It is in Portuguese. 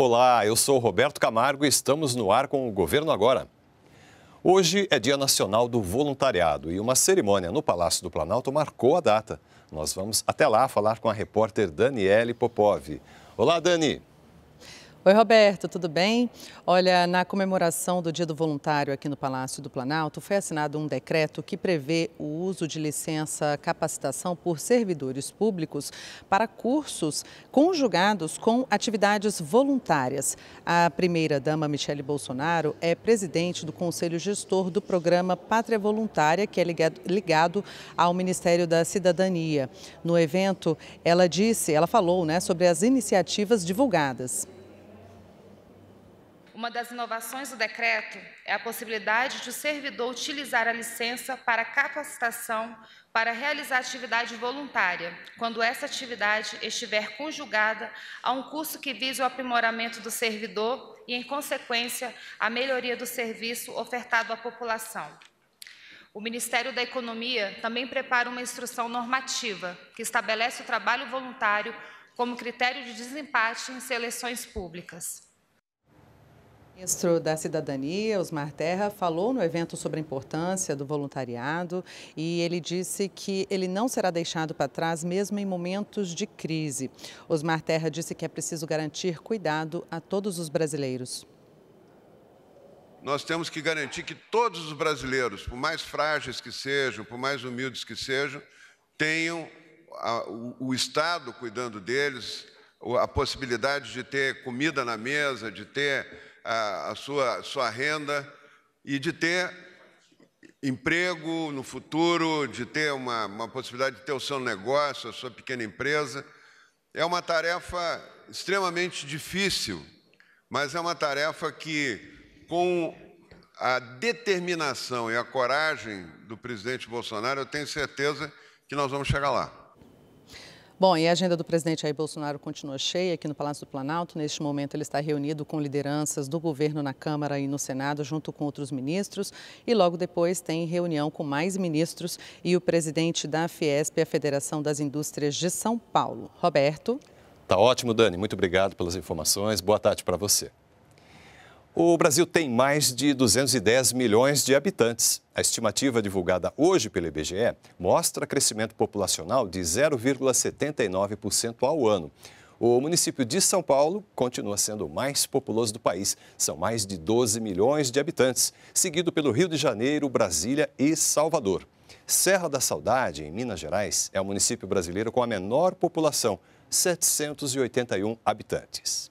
Olá, eu sou Roberto Camargo e estamos no ar com o Governo Agora. Hoje é Dia Nacional do Voluntariado e uma cerimônia no Palácio do Planalto marcou a data. Nós vamos até lá falar com a repórter Daniele Popov. Olá, Dani. Oi, Roberto, tudo bem? Olha, na comemoração do Dia do Voluntário aqui no Palácio do Planalto, foi assinado um decreto que prevê o uso de licença capacitação por servidores públicos para cursos conjugados com atividades voluntárias. A primeira-dama, Michele Bolsonaro, é presidente do Conselho Gestor do Programa Pátria Voluntária, que é ligado, ligado ao Ministério da Cidadania. No evento, ela disse, ela falou né, sobre as iniciativas divulgadas. Uma das inovações do decreto é a possibilidade de o servidor utilizar a licença para capacitação para realizar atividade voluntária, quando essa atividade estiver conjugada a um curso que vise o aprimoramento do servidor e, em consequência, a melhoria do serviço ofertado à população. O Ministério da Economia também prepara uma instrução normativa que estabelece o trabalho voluntário como critério de desempate em seleções públicas. O ministro da Cidadania, Osmar Terra, falou no evento sobre a importância do voluntariado e ele disse que ele não será deixado para trás mesmo em momentos de crise. Osmar Terra disse que é preciso garantir cuidado a todos os brasileiros. Nós temos que garantir que todos os brasileiros, por mais frágeis que sejam, por mais humildes que sejam, tenham o Estado cuidando deles, a possibilidade de ter comida na mesa, de ter a, a sua, sua renda e de ter emprego no futuro, de ter uma, uma possibilidade de ter o seu negócio, a sua pequena empresa. É uma tarefa extremamente difícil, mas é uma tarefa que, com a determinação e a coragem do presidente Bolsonaro, eu tenho certeza que nós vamos chegar lá. Bom, e a agenda do presidente Jair Bolsonaro continua cheia aqui no Palácio do Planalto. Neste momento, ele está reunido com lideranças do governo na Câmara e no Senado, junto com outros ministros. E logo depois tem reunião com mais ministros e o presidente da Fiesp, a Federação das Indústrias de São Paulo. Roberto. Tá ótimo, Dani. Muito obrigado pelas informações. Boa tarde para você. O Brasil tem mais de 210 milhões de habitantes. A estimativa divulgada hoje pelo IBGE mostra crescimento populacional de 0,79% ao ano. O município de São Paulo continua sendo o mais populoso do país. São mais de 12 milhões de habitantes, seguido pelo Rio de Janeiro, Brasília e Salvador. Serra da Saudade, em Minas Gerais, é o município brasileiro com a menor população, 781 habitantes.